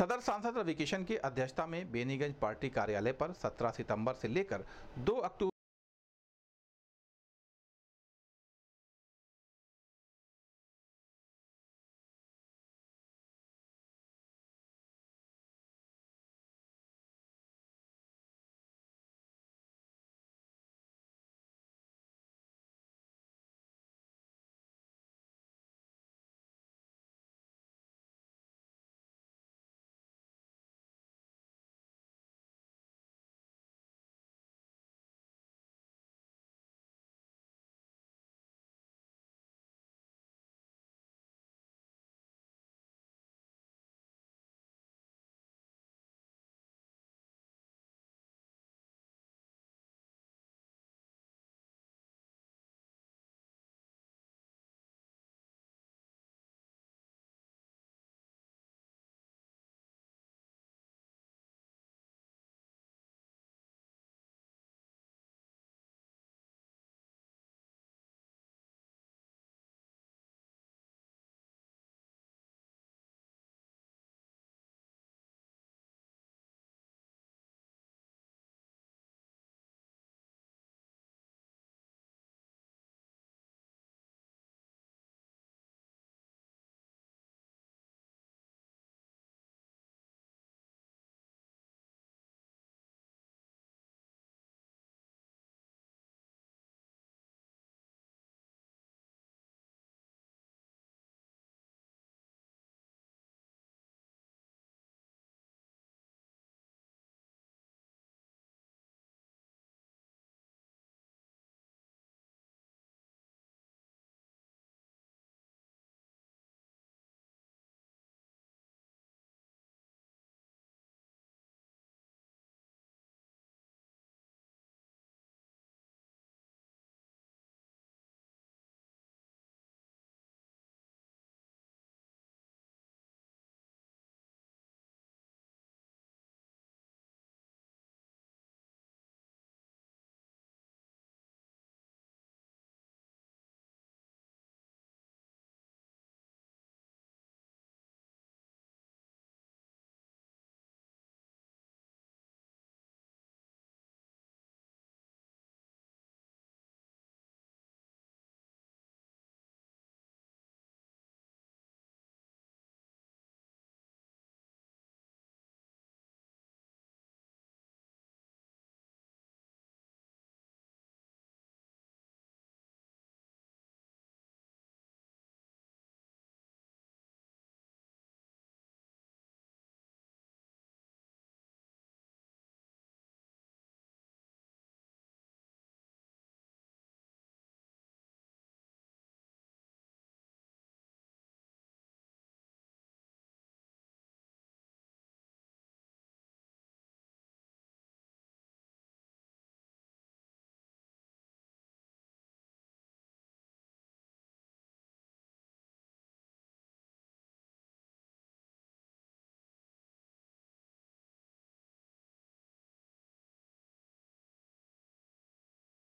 सदर सांसद रवि किशन की अध्यक्षता में बेनीगंज पार्टी कार्यालय पर 17 सितंबर से लेकर 2 अक्टूबर